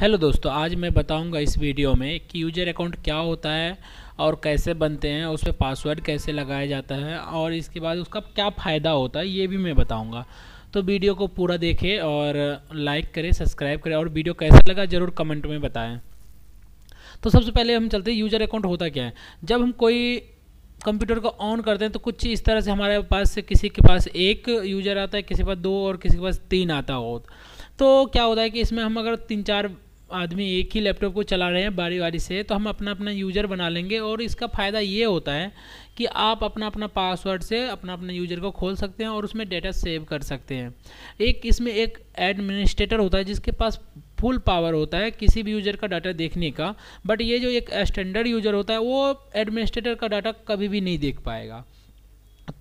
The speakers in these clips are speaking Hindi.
हेलो दोस्तों आज मैं बताऊंगा इस वीडियो में कि यूजर अकाउंट क्या होता है और कैसे बनते हैं उस पर पासवर्ड कैसे लगाया जाता है और इसके बाद उसका क्या फ़ायदा होता है ये भी मैं बताऊंगा तो वीडियो को पूरा देखें और लाइक करें सब्सक्राइब करें और वीडियो कैसा लगा ज़रूर कमेंट में बताएं तो सबसे पहले हम चलते हैं यूजर अकाउंट होता क्या है जब हम कोई कंप्यूटर को ऑन करते हैं तो कुछ इस तरह से हमारे पास किसी के पास एक यूजर आता है किसी के पास दो और किसी के पास तीन आता हो तो क्या होता है कि इसमें हम अगर तीन चार आदमी एक ही लैपटॉप को चला रहे हैं बारी बारी से तो हम अपना अपना यूज़र बना लेंगे और इसका फ़ायदा ये होता है कि आप अपना अपना पासवर्ड से अपना अपना यूज़र को खोल सकते हैं और उसमें डेटा सेव कर सकते हैं एक इसमें एक एडमिनिस्ट्रेटर होता है जिसके पास फुल पावर होता है किसी भी यूज़र का डाटा देखने का बट ये जो एक स्टैंडर्ड यूज़र होता है वो एडमिनिस्ट्रेटर का डाटा कभी भी नहीं देख पाएगा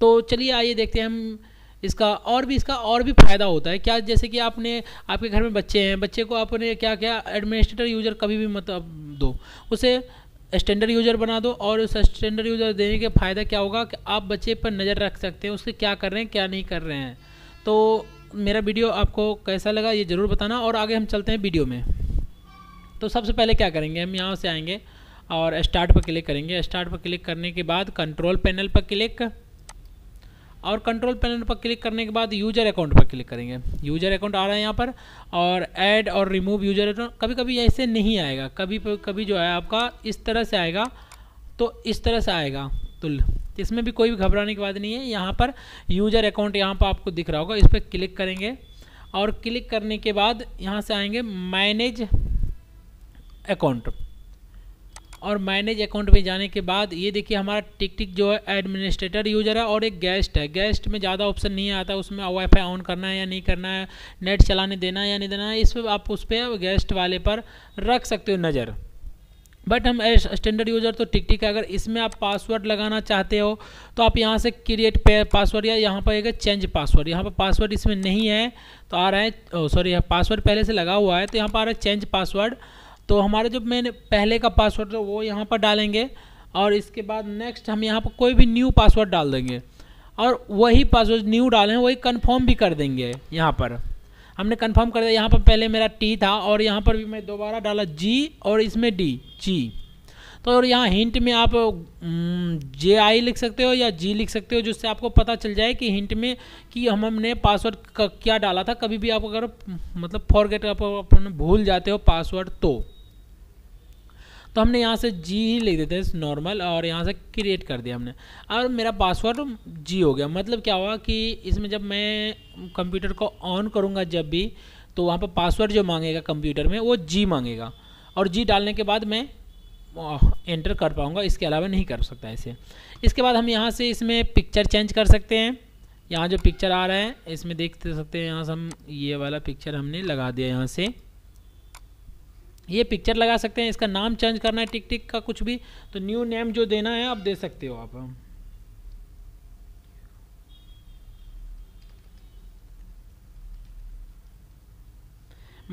तो चलिए आइए देखते हैं हम इसका और भी इसका और भी फ़ायदा होता है क्या जैसे कि आपने आपके घर में बच्चे हैं बच्चे को आपने क्या क्या एडमिनिस्ट्रेटर यूज़र कभी भी मत मतलब दो उसे स्टैंडर्ड यूज़र बना दो और उस स्टैंडर्ड यूज़र देने के फ़ायदा क्या होगा कि आप बच्चे पर नज़र रख सकते हैं उसके क्या कर रहे हैं क्या नहीं कर रहे हैं तो मेरा वीडियो आपको कैसा लगा ये ज़रूर बताना और आगे हम चलते हैं वीडियो में तो सबसे पहले क्या करेंगे हम यहाँ से आएंगे और स्टार्ट पर क्लिक करेंगे स्टार्ट पर क्लिक करने के बाद कंट्रोल पैनल पर क्लिक और कंट्रोल पैनल पर क्लिक करने के बाद यूज़र अकाउंट पर क्लिक करेंगे यूज़र अकाउंट आ रहा है यहाँ पर और ऐड और रिमूव यूज़र अकाउंट कभी कभी ऐसे नहीं आएगा कभी कभी जो है आपका इस तरह से आएगा तो इस तरह से आएगा तो इसमें भी कोई भी घबराने की बात नहीं है यहाँ पर यूज़र अकाउंट यहाँ पर आपको दिख रहा होगा इस पर क्लिक करेंगे और क्लिक करने के बाद यहाँ से आएंगे मैनेज अकाउंट और मैनेज अकाउंट में जाने के बाद ये देखिए हमारा टिक टिक जो है एडमिनिस्ट्रेटर यूज़र है और एक गेस्ट है गेस्ट में ज़्यादा ऑप्शन नहीं आता उसमें वाईफाई ऑन करना है या नहीं करना है नेट चलाने देना है या नहीं देना है इस पर आप उस पर गेस्ट वाले पर रख सकते हो नज़र बट हम स्टैंडर्ड यूज़र तो टिक टिक अगर इसमें आप पासवर्ड लगाना चाहते हो तो आप यहाँ से क्रिएट पासवर्ड या यहाँ पर एक चेंज पासवर्ड यहाँ पर पासवर्ड इसमें नहीं है तो आ रहा है सॉरी पासवर्ड पहले से लगा हुआ है तो यहाँ पर आ रहा है चेंज पासवर्ड तो हमारा जो मैंने पहले का पासवर्ड था वो यहाँ पर डालेंगे और इसके बाद नेक्स्ट हम यहाँ पर कोई भी न्यू पासवर्ड डाल देंगे और वही पासवर्ड न्यू डालें वही कन्फर्म भी कर देंगे यहाँ पर हमने कन्फर्म कर दिया यहाँ पर पहले मेरा टी था और यहाँ पर भी मैं दोबारा डाला जी और इसमें डी जी तो और यहाँ हिंट में आप जे आई लिख सकते हो या जी लिख सकते हो जिससे आपको पता चल जाए कि हिंट में कि हम हमने पासवर्ड क्या डाला था कभी भी आप अगर मतलब फॉरगेट आप अपने भूल जाते हो पासवर्ड तो तो हमने यहाँ से जी ही लिख देते हैं नॉर्मल और यहाँ से क्रिएट कर दिया हमने और मेरा पासवर्ड जी हो गया मतलब क्या हुआ कि इसमें जब मैं कंप्यूटर को ऑन करूँगा जब भी तो वहाँ पर पासवर्ड जो मांगेगा कंप्यूटर में वो जी मांगेगा और जी डालने के बाद मैं एंटर कर पाऊँगा इसके अलावा नहीं कर सकता इसे इसके बाद हम यहाँ से इसमें पिक्चर चेंज कर सकते हैं यहाँ जो पिक्चर आ रहा है इसमें देख सकते हैं यहाँ से हम ये वाला पिक्चर हमने लगा दिया यहाँ से ये पिक्चर लगा सकते हैं इसका नाम चेंज करना है टिक टिक का कुछ भी तो न्यू नेम जो देना है आप दे सकते हो आप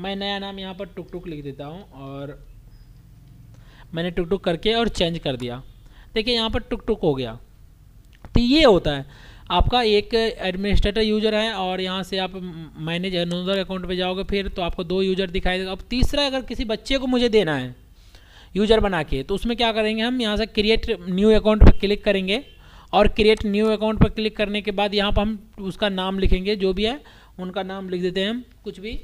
मैं नया नाम यहाँ पर टुक टुक लिख देता हूँ और मैंने टुक टुक करके और चेंज कर दिया देखिए यहाँ पर टुक टुक हो गया तो ये होता है आपका एक एडमिनिस्ट्रेटर यूज़र है और यहाँ से आप मैनेज अनदर अकाउंट पे जाओगे फिर तो आपको दो यूज़र दिखाई देगा अब तीसरा अगर किसी बच्चे को मुझे देना है यूज़र बना के तो उसमें क्या करेंगे हम यहाँ से क्रिएट न्यू अकाउंट पर क्लिक करेंगे और क्रिएट न्यू अकाउंट पर क्लिक करने के बाद यहाँ पर हम उसका नाम लिखेंगे जो भी है उनका नाम लिख देते हैं हम कुछ भी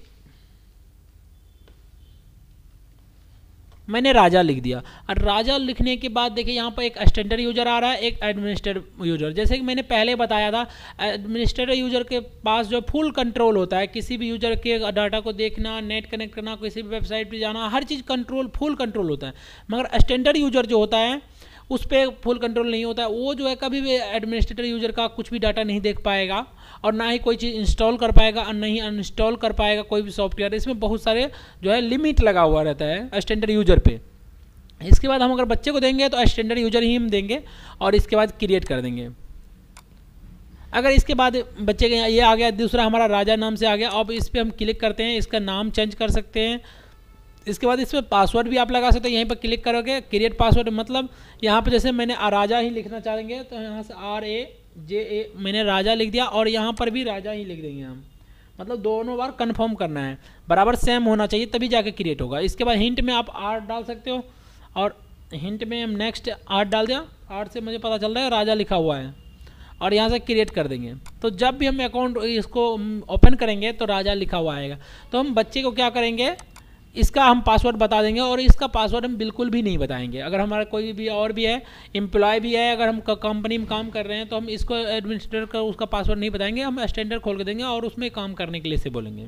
मैंने राजा लिख दिया और राजा लिखने के बाद देखिए यहाँ पर एक स्टैंडर्ड यूज़र आ रहा है एक एडमिनिस्टर यूज़र जैसे कि मैंने पहले बताया था एडमिनिस्ट्रेटर यूज़र के पास जो फुल कंट्रोल होता है किसी भी यूज़र के डाटा को देखना नेट कनेक्ट करना किसी भी वेबसाइट पर जाना हर चीज़ कंट्रोल फुल कंट्रोल होता है मगर स्टैंडर्ड यूज़र जो होता है उस पर फुल कंट्रोल नहीं होता है वो जो है कभी भी एडमिनिस्ट्रेटर यूजर का कुछ भी डाटा नहीं देख पाएगा और ना ही कोई चीज़ इंस्टॉल कर पाएगा और नहीं अनइंस्टॉल कर पाएगा कोई भी सॉफ्टवेयर इसमें बहुत सारे जो है लिमिट लगा हुआ रहता है स्टैंडर्ड यूजर पर इसके बाद हम अगर बच्चे को देंगे तो स्टैंडर्ड यूजर ही हम देंगे और इसके बाद क्रिएट कर देंगे अगर इसके बाद बच्चे के ये आ गया दूसरा हमारा राजा नाम से आ गया अब इस पर हम क्लिक करते हैं इसका नाम चेंज कर सकते हैं इसके बाद इसमें पासवर्ड भी आप लगा सकते हैं यहीं पर क्लिक करोगे क्रिएट पासवर्ड मतलब यहाँ पर जैसे मैंने राजा ही लिखना चाहेंगे तो यहाँ से आर ए जे ए मैंने राजा लिख दिया और यहाँ पर भी राजा ही लिख देंगे हम मतलब दोनों बार कन्फर्म करना है बराबर सेम होना चाहिए तभी जाके क्रिएट होगा इसके बाद हिंट में आप आर डाल सकते हो और हिंट में हम नेक्स्ट आर्ट डाल दिया आर्ट से मुझे पता चल रहा है राजा लिखा हुआ है और यहाँ से क्रिएट कर देंगे तो जब भी हम अकाउंट इसको ओपन करेंगे तो राजा लिखा हुआ आएगा तो हम बच्चे को क्या करेंगे इसका हम पासवर्ड बता देंगे और इसका पासवर्ड हम बिल्कुल भी नहीं बताएंगे अगर हमारा कोई भी और भी है एम्प्लॉय भी है अगर हम कंपनी में काम कर रहे हैं तो हम इसको एडमिनिस्ट्रेटर का उसका पासवर्ड नहीं बताएंगे हम स्टैंडर्ड खोल के देंगे और उसमें काम करने के लिए से बोलेंगे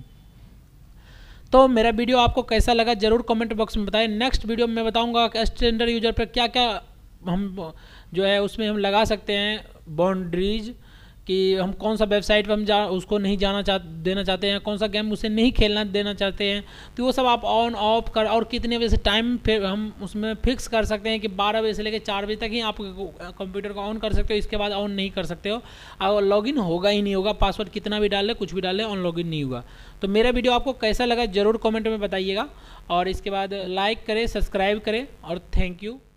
तो मेरा वीडियो आपको कैसा लगा जरूर कमेंट बॉक्स में बताएं नेक्स्ट वीडियो में बताऊंगा कि स्टैंडर्ड यूजर पर क्या क्या हम जो है उसमें हम लगा सकते हैं बाउंड्रीज कि हम कौन सा वेबसाइट पर हम जा उसको नहीं जाना चाह देना चाहते हैं कौन सा गेम उसे नहीं खेलना देना चाहते हैं तो वो सब आप ऑन ऑफ कर और कितने बजे से टाइम फिर हम उसमें फिक्स कर सकते हैं कि बारह बजे से लेकर चार बजे तक ही आप कंप्यूटर को ऑन कर सकते हो इसके बाद ऑन नहीं कर सकते हो और लॉगिन होगा ही नहीं होगा पासवर्ड कितना भी डालें कुछ भी लें ऑन लॉगिन नहीं होगा तो मेरा वीडियो आपको कैसा लगा ज़रूर कॉमेंट में बताइएगा और इसके बाद लाइक करें सब्सक्राइब करें और थैंक यू